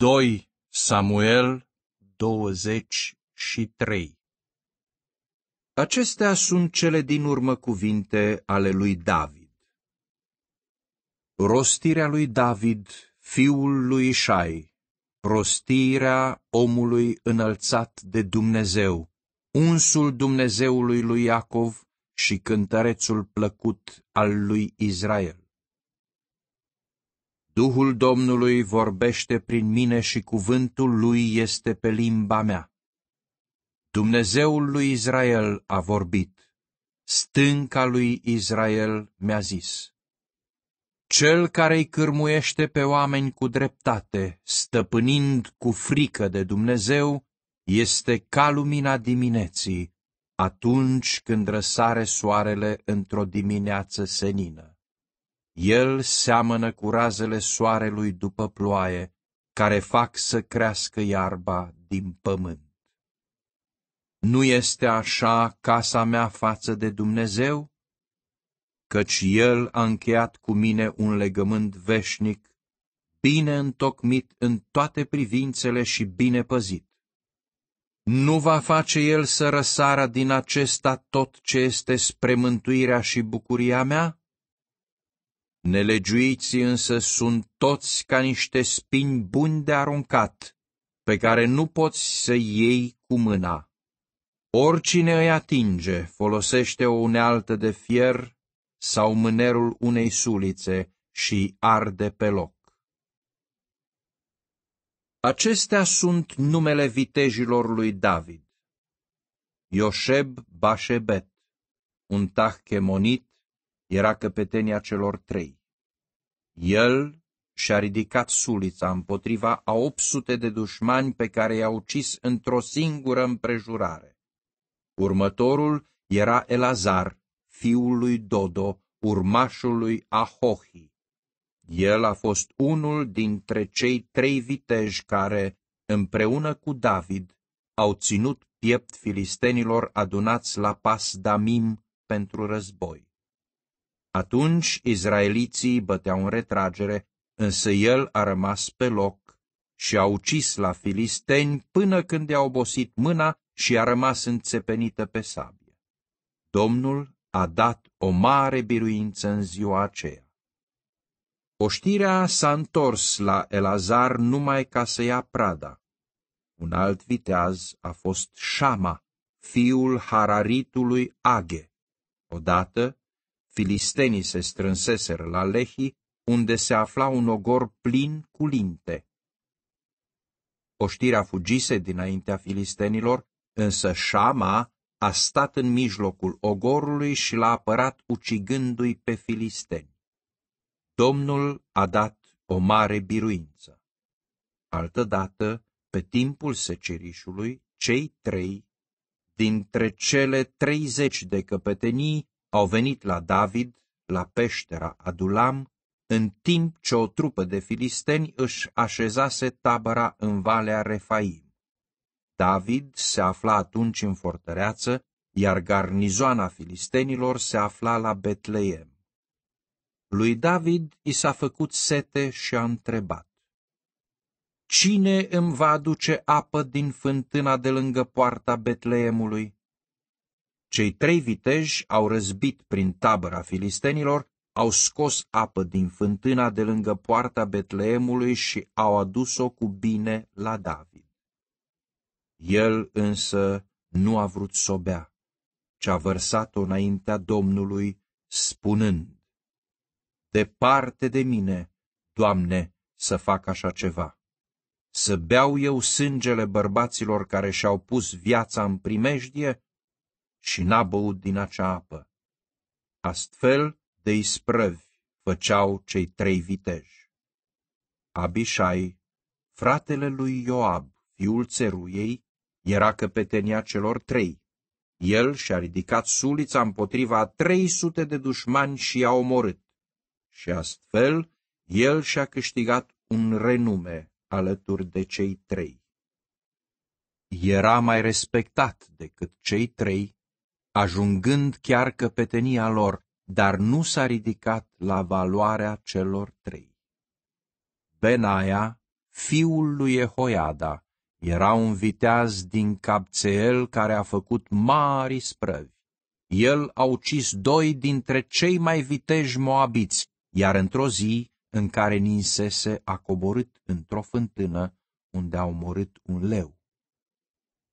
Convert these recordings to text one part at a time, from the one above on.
2 Samuel 23 Acestea sunt cele din urmă cuvinte ale lui David. Rostirea lui David, fiul lui Ișai, rostirea omului înălțat de Dumnezeu, unsul Dumnezeului lui Iacov și cântărețul plăcut al lui Israel. Duhul Domnului vorbește prin mine și cuvântul lui este pe limba mea. Dumnezeul lui Israel a vorbit. Stânca lui Israel mi-a zis. Cel care îi cârmuiește pe oameni cu dreptate, stăpânind cu frică de Dumnezeu, este ca lumina dimineții, atunci când răsare soarele într-o dimineață senină. El seamănă cu razele soarelui după ploaie, care fac să crească iarba din pământ. Nu este așa casa mea față de Dumnezeu? Căci El a încheiat cu mine un legământ veșnic, bine întocmit în toate privințele și bine păzit. Nu va face El să răsară din acesta tot ce este spre mântuirea și bucuria mea? Nelegiuiții însă sunt toți ca niște spini buni de aruncat, pe care nu poți să iei cu mâna. Oricine îi atinge folosește o unealtă de fier sau mânerul unei sulițe și arde pe loc. Acestea sunt numele vitejilor lui David. Ioșeb Bașebet, un tahchemonit era căpetenia celor trei. El și-a ridicat sulița împotriva a 800 de dușmani pe care i-a ucis într-o singură împrejurare. Următorul era Elazar, fiul lui Dodo, urmașul lui Ahohi. El a fost unul dintre cei trei viteji care, împreună cu David, au ținut piept filistenilor adunați la pas Damim pentru război. Atunci izraeliții băteau în retragere, însă el a rămas pe loc și a ucis la filisteni până când i-a obosit mâna și a rămas înțepenită pe sabie. Domnul a dat o mare biruință în ziua aceea. Oștirea s-a întors la Elazar numai ca să ia prada. Un alt viteaz a fost Shama, fiul Hararitului Age. Odată, Filistenii se strânseseră la Lehi, unde se afla un ogor plin cu linte. Oștirea fugise dinaintea filistenilor, însă Shama a stat în mijlocul ogorului și l-a apărat ucigându-i pe filisteni. Domnul a dat o mare biruință. Altădată, pe timpul secerișului, cei trei, dintre cele treizeci de căpetenii, au venit la David, la peștera Adulam, în timp ce o trupă de filisteni își așezase tabăra în Valea Refaim. David se afla atunci în fortăreață, iar garnizoana filistenilor se afla la Betleem. Lui David i s-a făcut sete și a întrebat. Cine îmi va aduce apă din fântâna de lângă poarta Betleemului? Cei trei viteji au răzbit prin tabăra filistenilor, au scos apă din fântâna de lângă poarta Betleemului și au adus-o cu bine la David. El însă nu a vrut să o bea, ci a vărsat-o înaintea Domnului, spunând, Departe de mine, Doamne, să fac așa ceva. Să beau eu sângele bărbaților care și-au pus viața în primejdie și n-a băut din acea apă. Astfel de isprăvi făceau cei trei viteji. Abishai, fratele lui Ioab, fiul țeruiei, era căpetenia celor trei. El și-a ridicat sulița împotriva a 300 de dușmani și i-a omorât. Și astfel, el și-a câștigat un renume alături de cei trei. Era mai respectat decât cei trei ajungând chiar căpetenia lor, dar nu s-a ridicat la valoarea celor trei. Benaia, fiul lui Ehoiada, era un viteaz din Capțeel care a făcut mari sprăvi. El a ucis doi dintre cei mai viteji moabiți, iar într-o zi, în care ninsese, a coborât într-o fântână, unde a omorât un leu.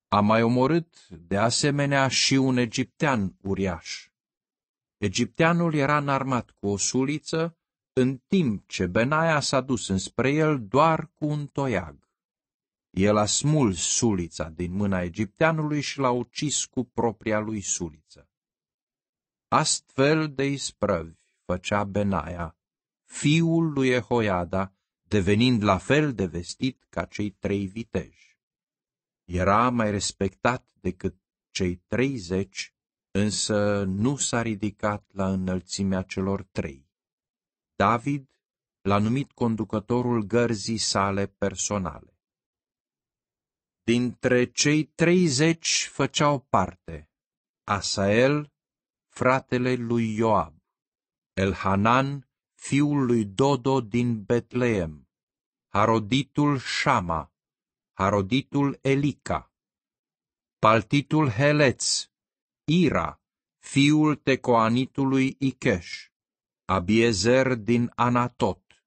A mai omorât, de asemenea, și un egiptean uriaș. Egipteanul era înarmat cu o suliță, în timp ce Benaia s-a dus înspre el doar cu un toiag. El a smuls sulița din mâna egipteanului și l-a ucis cu propria lui suliță. Astfel de isprăvi făcea Benaia, fiul lui Ehoiada, devenind la fel de vestit ca cei trei viteji. Era mai respectat decât cei treizeci, însă nu s-a ridicat la înălțimea celor trei. David l-a numit conducătorul gărzii sale personale. Dintre cei treizeci făceau parte Asael, fratele lui Ioab, Elhanan, fiul lui Dodo din Betleem, Haroditul Shama, Haroditul Elica, Paltitul Heleț, Ira, fiul tecoanitului Ikeș, Abiezer din Anatot,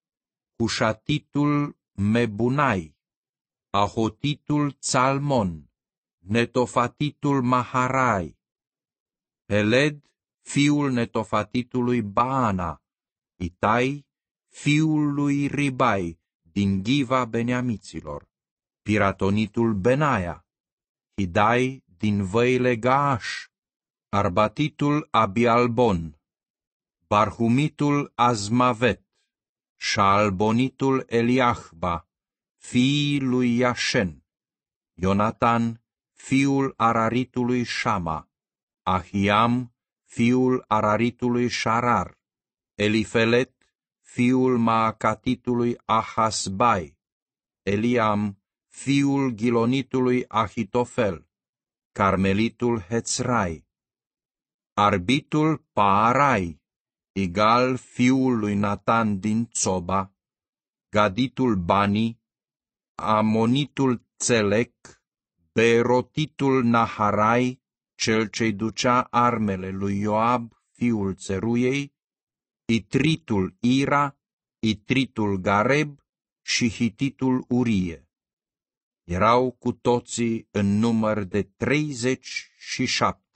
Cușatitul Mebunai, Ahotitul Salmon, Netofatitul Maharai, Peled, fiul netofatitului Baana, Itai, fiul lui Ribai, din Giva Beniamiților, piratonitul Benaia, Hidai din văile Gaash, Arbatitul Abialbon, Barhumitul Azmavet, Șalbonitul Eliahba, fiii lui Iașen, Ionatan, fiul Araritului Shama, Ahiam, fiul Araritului Sharar, Elifelet, fiul Maacatitului Ahasbai, Eliam, fiul ghilonitului Ahitofel, carmelitul Hețrai, arbitul Paarai, egal fiul lui Natan din Tsoba, gaditul Bani, amonitul Țelec, berotitul Naharai, cel ce-i ducea armele lui Ioab, fiul Țeruiei, itritul Ira, itritul Gareb și hititul Urie erau cu toții în număr de treizeci și șapte.